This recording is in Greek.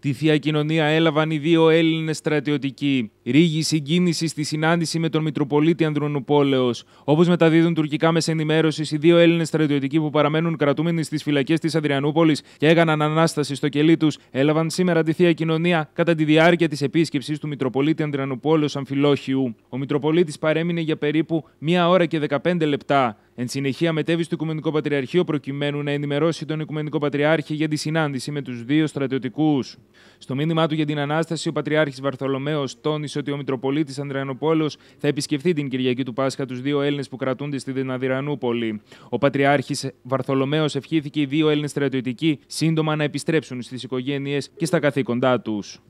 Τη θεία κοινωνία έλαβαν οι δύο Έλληνες στρατιωτικοί. Ρίγη συγκίνηση στη συνάντηση με τον Μητροπολίτη Ανδρονουπόλεο. Όπως μεταδίδουν τουρκικά μέσα ενημέρωσης, οι δύο Έλληνες στρατιωτικοί που παραμένουν κρατούμενοι στις φυλακές της Αδριανούπολης και έκαναν ανάσταση στο κελί τους, έλαβαν σήμερα τη θεία κοινωνία κατά τη διάρκεια της επίσκεψης του Μητροπολίτη Ανδριανουπόλεο Αμφιλόχιου. Ο Μητροπολίτης παρέμεινε για περίπου μία ώρα και 15 λεπτά. Εν συνεχεία, μετέβη στο Οικουμενικό Πατριαρχείο προκειμένου να ενημερώσει τον Οικουμενικό Πατριάρχη για τη συνάντηση με τους δύο στρατιωτικούς. Στο μήνυμά του για την Ανάσταση, ο Πατριάρχης Βαρθολομαίο τόνισε ότι ο Μητροπολίτης Ανδριανοπόλο θα επισκεφθεί την Κυριακή του Πάσχα τους δύο Έλληνες που κρατούνται στη Δυναδυρανούπολη. Ο Πατριάρχης Βαρθολομαίο ευχήθηκε οι δύο Έλληνες στρατιωτικοί σύντομα να επιστρέψουν στις οικογένειες και στα καθήκοντά τους.